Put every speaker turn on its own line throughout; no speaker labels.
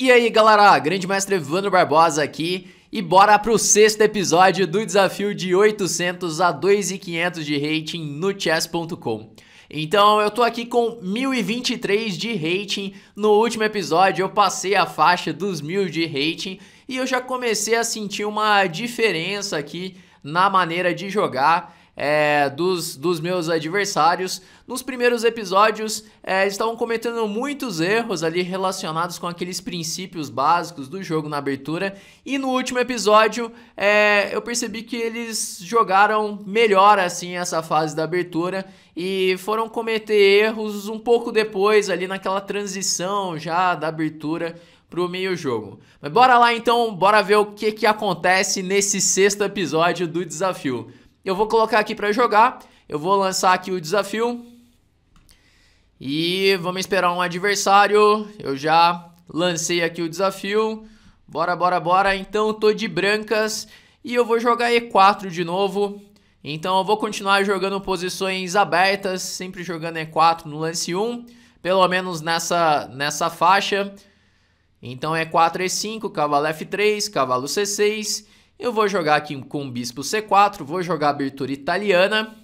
E aí galera, grande mestre Evandro Barbosa aqui e bora pro sexto episódio do desafio de 800 a 2.500 de rating no chess.com. Então eu tô aqui com 1023 de rating, no último episódio eu passei a faixa dos 1000 de rating e eu já comecei a sentir uma diferença aqui na maneira de jogar é, dos, dos meus adversários. Nos primeiros episódios, é, estavam cometendo muitos erros ali relacionados com aqueles princípios básicos do jogo na abertura. E no último episódio, é, eu percebi que eles jogaram melhor assim essa fase da abertura e foram cometer erros um pouco depois ali naquela transição já da abertura pro meio jogo. Mas bora lá então, bora ver o que que acontece nesse sexto episódio do desafio. Eu vou colocar aqui para jogar. Eu vou lançar aqui o desafio. E vamos esperar um adversário. Eu já lancei aqui o desafio. Bora, bora, bora. Então tô de brancas e eu vou jogar E4 de novo. Então eu vou continuar jogando posições abertas, sempre jogando E4 no lance 1, pelo menos nessa, nessa faixa. Então E4, E5, cavalo F3, cavalo C6 eu vou jogar aqui com bispo c4, vou jogar abertura italiana.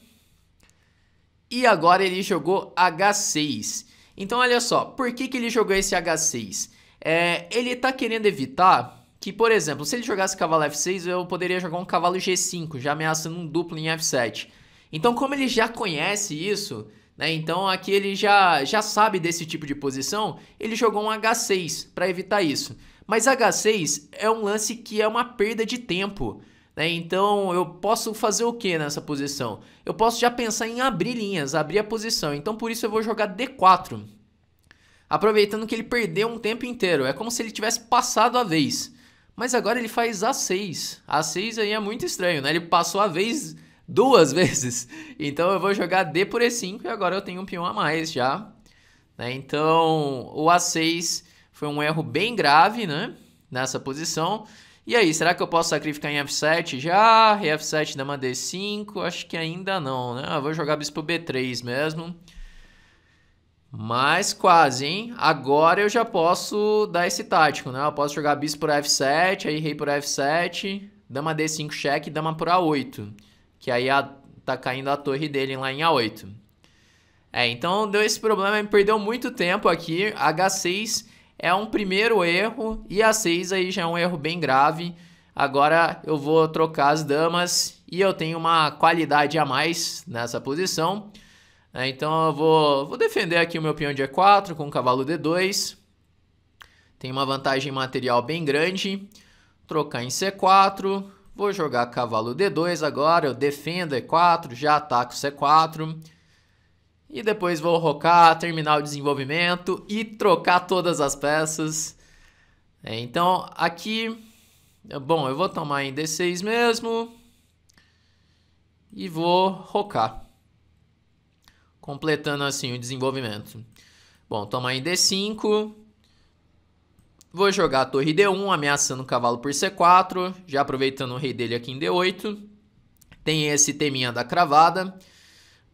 E agora ele jogou h6. Então olha só, por que, que ele jogou esse h6? É, ele está querendo evitar que, por exemplo, se ele jogasse cavalo f6, eu poderia jogar um cavalo g5, já ameaçando um duplo em f7. Então como ele já conhece isso, né, então aqui ele já, já sabe desse tipo de posição, ele jogou um h6 para evitar isso. Mas H6 é um lance que é uma perda de tempo. Né? Então eu posso fazer o que nessa posição? Eu posso já pensar em abrir linhas, abrir a posição. Então por isso eu vou jogar D4. Aproveitando que ele perdeu um tempo inteiro. É como se ele tivesse passado a vez. Mas agora ele faz A6. A6 aí é muito estranho, né? Ele passou a vez duas vezes. Então eu vou jogar D por E5 e agora eu tenho um peão a mais já. Né? Então o A6 foi um erro bem grave, né? Nessa posição. E aí, será que eu posso sacrificar em F7 já? E F7 dama D5? Acho que ainda não, né? Eu ah, vou jogar bispo B3 mesmo. Mas quase, hein? Agora eu já posso dar esse tático, né? Eu posso jogar bispo por F7, aí rei por F7, dama D5 cheque, dama por A8. Que aí a... tá caindo a torre dele lá em A8. É, então deu esse problema, me perdeu muito tempo aqui. H6 é um primeiro erro e a 6 aí já é um erro bem grave. Agora eu vou trocar as damas e eu tenho uma qualidade a mais nessa posição. É, então eu vou, vou defender aqui o meu peão de E4 com o cavalo D2. Tem uma vantagem material bem grande. Trocar em C4. Vou jogar cavalo D2 agora. Eu defendo E4, já ataco C4. E depois vou rocar, terminar o desenvolvimento e trocar todas as peças. É, então aqui, bom, eu vou tomar em D6 mesmo e vou rocar. Completando assim o desenvolvimento. Bom, tomar em D5. Vou jogar a torre D1, ameaçando o cavalo por C4. Já aproveitando o rei dele aqui em D8. Tem esse teminha da cravada.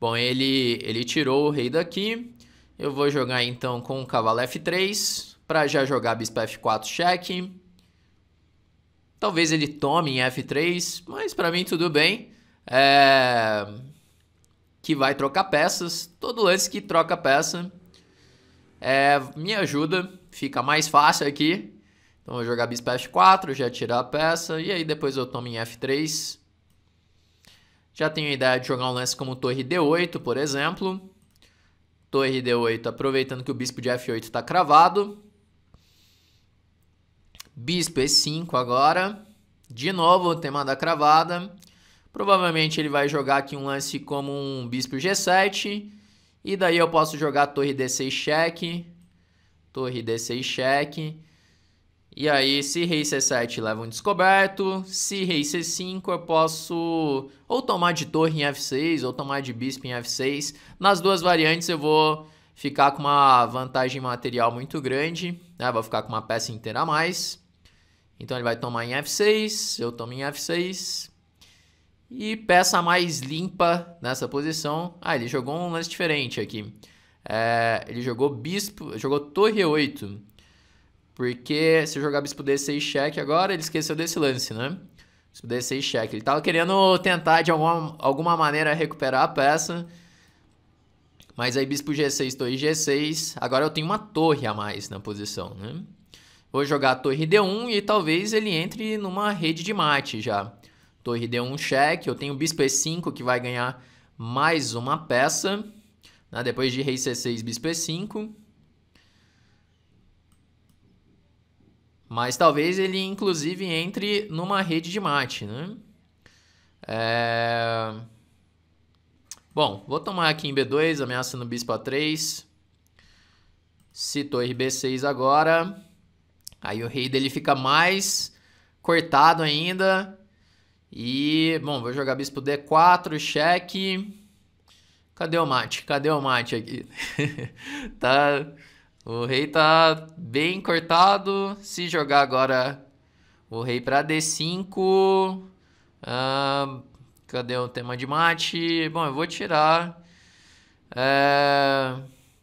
Bom, ele, ele tirou o rei daqui. Eu vou jogar então com o cavalo f3, para já jogar bispo f4 cheque. Talvez ele tome em f3, mas para mim tudo bem. É... Que vai trocar peças. Todo lance que troca peça é... me ajuda. Fica mais fácil aqui. Então vou jogar bispo f4, já tirar a peça. E aí depois eu tomo em f3. Já tenho a ideia de jogar um lance como torre D8, por exemplo. Torre D8, aproveitando que o bispo de F8 está cravado. Bispo E5 agora. De novo o tema da cravada. Provavelmente ele vai jogar aqui um lance como um bispo G7. E daí eu posso jogar torre D6 cheque. Torre D6 cheque. E aí, se rei c7 leva um descoberto, se rei c5 eu posso ou tomar de torre em f6 ou tomar de bispo em f6. Nas duas variantes eu vou ficar com uma vantagem material muito grande, né? Vou ficar com uma peça inteira a mais. Então ele vai tomar em f6, eu tomo em f6. E peça mais limpa nessa posição. Ah, ele jogou um lance diferente aqui. É, ele jogou bispo, jogou torre 8 porque se jogar bispo D6 cheque agora, ele esqueceu desse lance, né? Bispo D6 cheque. Ele tava querendo tentar de alguma, alguma maneira recuperar a peça. Mas aí bispo G6, torre G6. Agora eu tenho uma torre a mais na posição, né? Vou jogar a torre D1 e talvez ele entre numa rede de mate já. Torre D1 cheque. Eu tenho bispo E5 que vai ganhar mais uma peça. Né? Depois de rei C6, bispo E5. Mas talvez ele, inclusive, entre numa rede de mate, né? É... Bom, vou tomar aqui em B2, ameaça no bispo A3. Citou RB6 agora. Aí o rei dele fica mais cortado ainda. E, bom, vou jogar bispo D4, cheque. Cadê o mate? Cadê o mate aqui? tá o rei tá bem cortado. Se jogar agora o rei pra D5. cadê o tema de mate? Bom, eu vou tirar. É,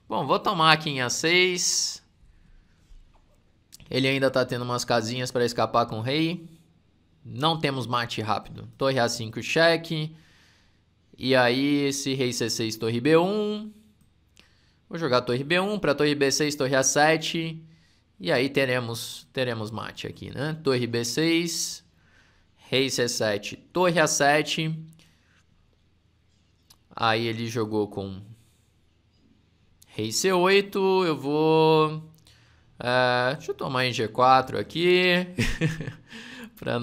bom, vou tomar aqui em A6. Ele ainda tá tendo umas casinhas para escapar com o rei. Não temos mate rápido. Torre A5 cheque. E aí, se rei C6, torre B1. Vou jogar torre B1 para torre B6, torre A7. E aí teremos, teremos mate aqui, né? Torre B6, rei C7, torre A7. Aí ele jogou com rei C8. Eu vou... É, deixa eu tomar em G4 aqui. pra,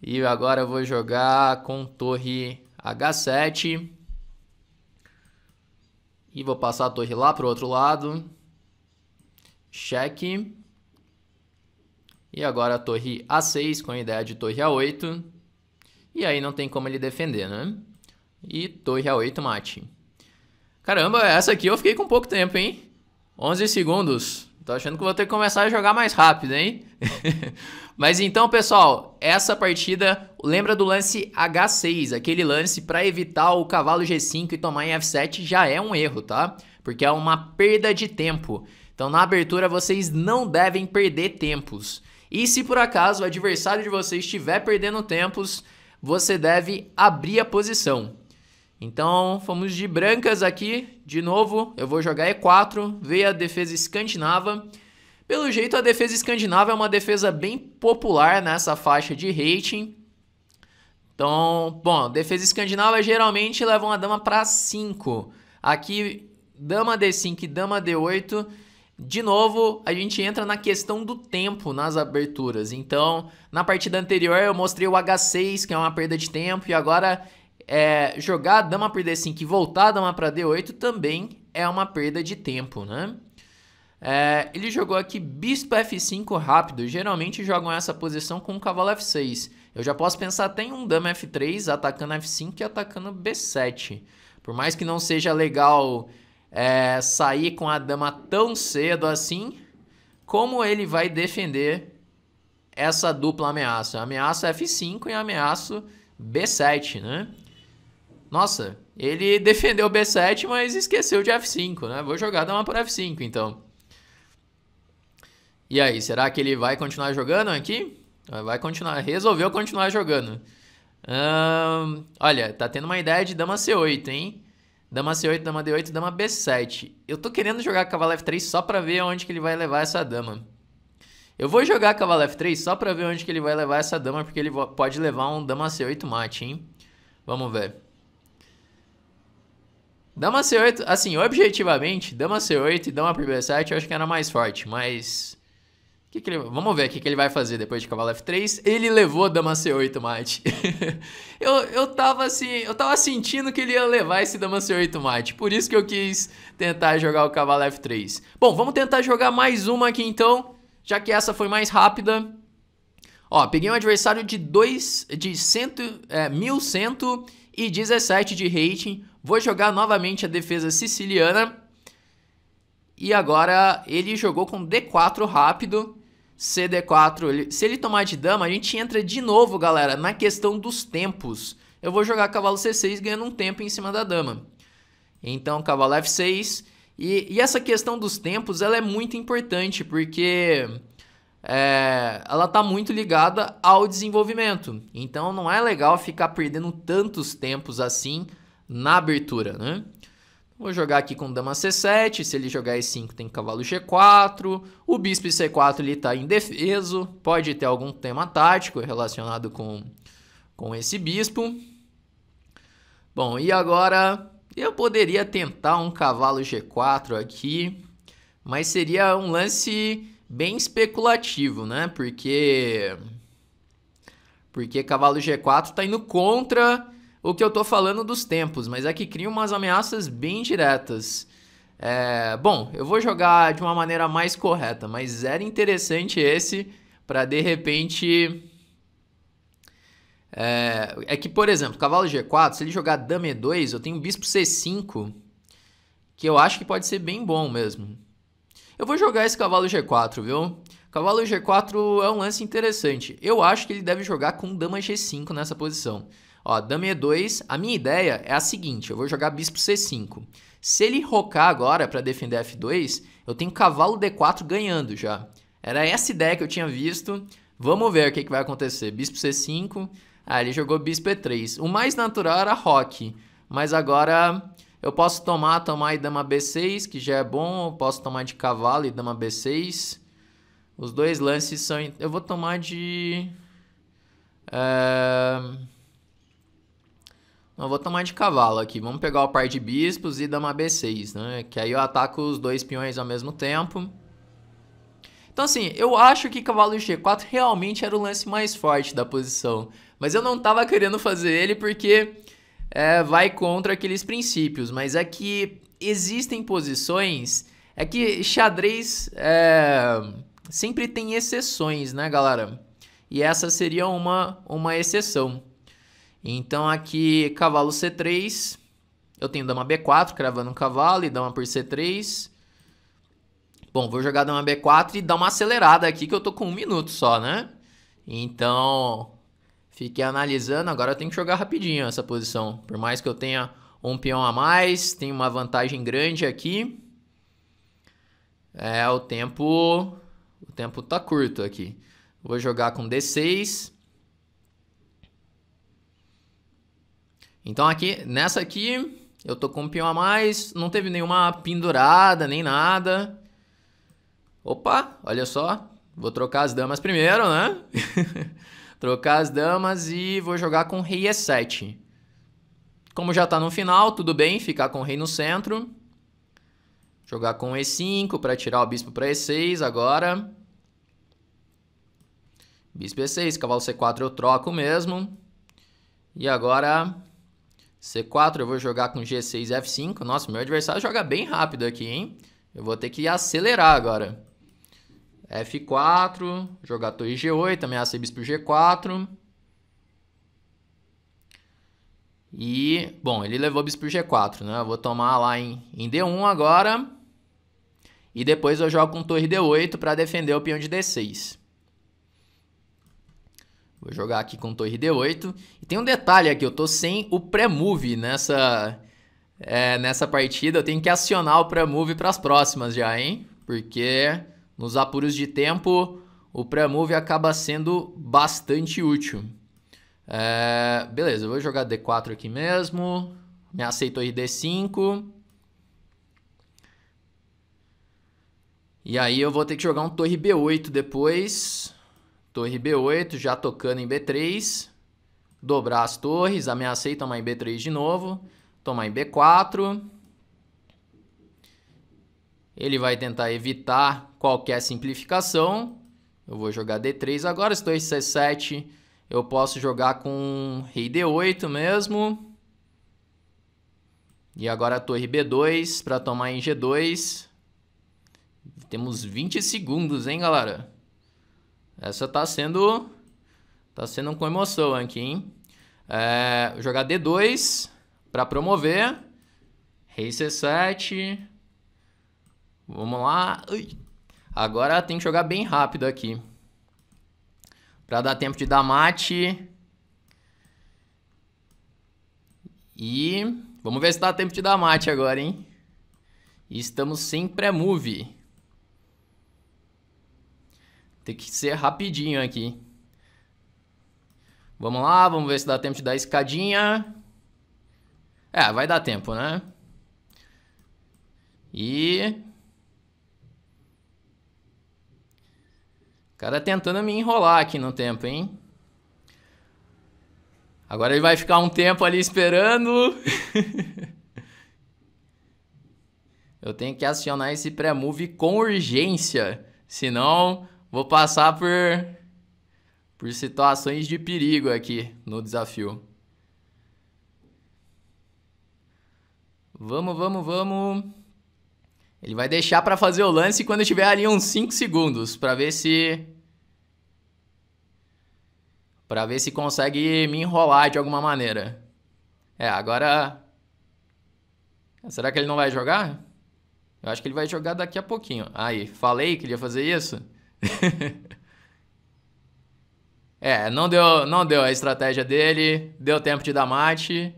e agora eu vou jogar com torre H7. E vou passar a torre lá para o outro lado. Cheque. E agora a torre A6 com a ideia de torre A8. E aí não tem como ele defender, né? E torre A8 mate. Caramba, essa aqui eu fiquei com pouco tempo, hein? 11 segundos. Tô achando que vou ter que começar a jogar mais rápido, hein? Mas então, pessoal, essa partida lembra do lance H6, aquele lance para evitar o cavalo G5 e tomar em F7 já é um erro, tá? Porque é uma perda de tempo. Então, na abertura vocês não devem perder tempos. E se por acaso o adversário de vocês estiver perdendo tempos, você deve abrir a posição. Então, fomos de brancas aqui, de novo, eu vou jogar E4, veio a defesa escandinava. Pelo jeito, a defesa escandinava é uma defesa bem popular nessa faixa de rating. Então, bom, defesa escandinava geralmente leva uma dama para 5. Aqui, dama D5 e dama D8. De novo, a gente entra na questão do tempo nas aberturas. Então, na partida anterior eu mostrei o H6, que é uma perda de tempo, e agora é, jogar a dama por d5 e voltar a dama para d8 também é uma perda de tempo, né? É, ele jogou aqui bispo f5 rápido. Geralmente jogam essa posição com o cavalo f6. Eu já posso pensar até em um dama f3 atacando f5 e atacando b7. Por mais que não seja legal é, sair com a dama tão cedo assim, como ele vai defender essa dupla ameaça? Eu ameaço f5 e ameaço b7, né? Nossa, ele defendeu B7, mas esqueceu de F5, né? Vou jogar dama por F5, então. E aí, será que ele vai continuar jogando aqui? Vai continuar, resolveu continuar jogando. olha, tá tendo uma ideia de dama C8, hein? Dama C8, dama D8, dama B7. Eu tô querendo jogar cavalo F3 só pra ver onde que ele vai levar essa dama. Eu vou jogar cavalo F3 só pra ver onde que ele vai levar essa dama, porque ele pode levar um dama C8 mate, hein? Vamos ver. Dama C8, assim, objetivamente, Dama C8 e Dama por B7 eu acho que era mais forte, mas. Que que ele... Vamos ver o que, que ele vai fazer depois de cavalo F3. Ele levou Dama C8, mate. eu, eu tava assim, eu tava sentindo que ele ia levar esse Dama C8, mate. Por isso que eu quis tentar jogar o cavalo F3. Bom, vamos tentar jogar mais uma aqui então, já que essa foi mais rápida. Ó, peguei um adversário de dois, de cento é, 1117 de rating. Vou jogar novamente a defesa siciliana. E agora ele jogou com D4 rápido. CD4. Se ele tomar de dama, a gente entra de novo, galera, na questão dos tempos. Eu vou jogar cavalo C6 ganhando um tempo em cima da dama. Então, cavalo F6. E, e essa questão dos tempos, ela é muito importante, porque é, ela está muito ligada ao desenvolvimento. Então, não é legal ficar perdendo tantos tempos assim na abertura, né? Vou jogar aqui com dama c7, se ele jogar e5 tem cavalo g4, o bispo c4 ele tá indefeso, pode ter algum tema tático relacionado com, com esse bispo. Bom, e agora eu poderia tentar um cavalo g4 aqui, mas seria um lance bem especulativo, né? Porque porque cavalo g4 tá indo contra o que eu tô falando dos tempos, mas é que cria umas ameaças bem diretas. É, bom, eu vou jogar de uma maneira mais correta, mas era interessante esse para de repente. É, é, que, por exemplo, cavalo G4, se ele jogar dame 2, eu tenho bispo C5, que eu acho que pode ser bem bom mesmo. Eu vou jogar esse cavalo G4, viu? Cavalo G4 é um lance interessante. Eu acho que ele deve jogar com dama G5 nessa posição. Ó, dama e2, é a minha ideia é a seguinte, eu vou jogar bispo c5. Se ele rocar agora para defender f2, eu tenho cavalo d4 ganhando já. Era essa ideia que eu tinha visto. Vamos ver o que, que vai acontecer. Bispo c5, ah, ele jogou bispo e3. O mais natural era roque, mas agora eu posso tomar, tomar e dama b6, que já é bom. Eu posso tomar de cavalo e dama b6. Os dois lances são... Eu vou tomar de... É... Não, vou tomar de cavalo aqui. Vamos pegar o par de bispos e dama B6, né? Que aí eu ataco os dois peões ao mesmo tempo. Então, assim, eu acho que cavalo G4 realmente era o lance mais forte da posição. Mas eu não tava querendo fazer ele porque é, vai contra aqueles princípios. Mas é que existem posições... É que xadrez é, sempre tem exceções, né, galera? E essa seria uma, uma exceção. Então aqui, cavalo C3, eu tenho dama B4, cravando um cavalo e dama por C3. Bom, vou jogar dama B4 e dar uma acelerada aqui que eu tô com um minuto só, né? Então, fiquei analisando, agora eu tenho que jogar rapidinho essa posição. Por mais que eu tenha um peão a mais, tem uma vantagem grande aqui. É, o tempo, o tempo tá curto aqui. Vou jogar com D6. Então aqui, nessa aqui, eu tô com um peão a mais, não teve nenhuma pendurada, nem nada. Opa, olha só, vou trocar as damas primeiro, né? trocar as damas e vou jogar com rei e7. Como já tá no final, tudo bem ficar com o rei no centro. Jogar com e5 para tirar o bispo para e6 agora. Bispo e6, cavalo c4 eu troco mesmo. E agora C4 eu vou jogar com G6 F5. Nossa, meu adversário joga bem rápido aqui, hein? Eu vou ter que acelerar agora. F4, jogar torre G8, ameaça bispo G4. E, bom, ele levou bispo G4, né? Eu vou tomar lá em, em D1 agora. E depois eu jogo com torre D8 para defender o peão de D6. Vou jogar aqui com torre D8. E tem um detalhe aqui, eu tô sem o pré-move nessa, é, nessa partida. Eu tenho que acionar o pré-move para as próximas já, hein? Porque nos apuros de tempo, o pré-move acaba sendo bastante útil. É, beleza, eu vou jogar D4 aqui mesmo. Me aceito torre D5. E aí eu vou ter que jogar um torre B8 depois. Torre B8, já tocando em B3. Dobrar as torres, ameacei tomar em B3 de novo. Tomar em B4. Ele vai tentar evitar qualquer simplificação. Eu vou jogar D3 agora, estou em C7. Eu posso jogar com rei D8 mesmo. E agora a torre B2 para tomar em G2. Temos 20 segundos, hein, galera? Essa tá sendo. Tá sendo com emoção aqui, hein? É, jogar D2 para promover. Rei C7. É vamos lá. Ui. Agora tem que jogar bem rápido aqui. Pra dar tempo de dar mate. E vamos ver se dá tempo de dar mate agora, hein? estamos sem pré-move. Tem que ser rapidinho aqui. Vamos lá, vamos ver se dá tempo de dar escadinha. É, vai dar tempo, né? E... O cara tentando me enrolar aqui no tempo, hein? Agora ele vai ficar um tempo ali esperando. Eu tenho que acionar esse pré-move com urgência. Senão, Vou passar por por situações de perigo aqui no desafio. Vamos, vamos, vamos. Ele vai deixar para fazer o lance quando tiver ali uns 5 segundos para ver se para ver se consegue me enrolar de alguma maneira. É, agora Será que ele não vai jogar? Eu acho que ele vai jogar daqui a pouquinho. Aí, falei que ele ia fazer isso. é, não deu, não deu a estratégia dele, deu tempo de dar mate.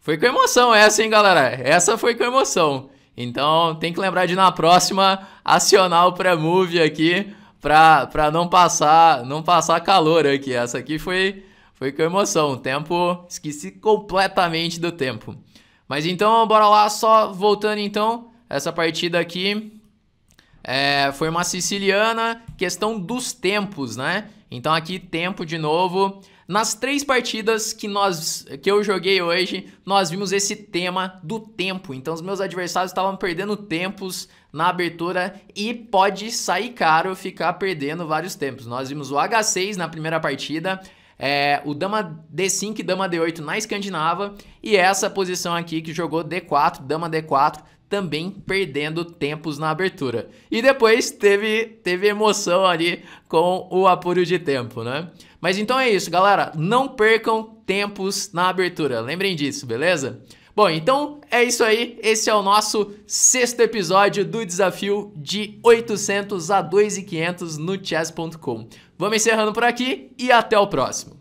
Foi com emoção essa, hein, galera? Essa foi com emoção. Então, tem que lembrar de na próxima acionar o pré-move aqui pra, pra não passar, não passar calor aqui. Essa aqui foi foi com emoção. Tempo, esqueci completamente do tempo. Mas então, bora lá, só voltando então essa partida aqui é, foi uma siciliana, questão dos tempos, né? Então aqui tempo de novo. Nas três partidas que nós que eu joguei hoje, nós vimos esse tema do tempo. Então os meus adversários estavam perdendo tempos na abertura e pode sair caro ficar perdendo vários tempos. Nós vimos o H6 na primeira partida, é, o dama D5 e dama D8 na Escandinava e essa posição aqui que jogou D4, dama D4, também perdendo tempos na abertura. E depois teve, teve emoção ali com o apuro de tempo, né? Mas então é isso, galera. Não percam tempos na abertura. Lembrem disso, beleza? Bom, então é isso aí. Esse é o nosso sexto episódio do desafio de 800 a 2.500 no chess.com. Vamos encerrando por aqui e até o próximo.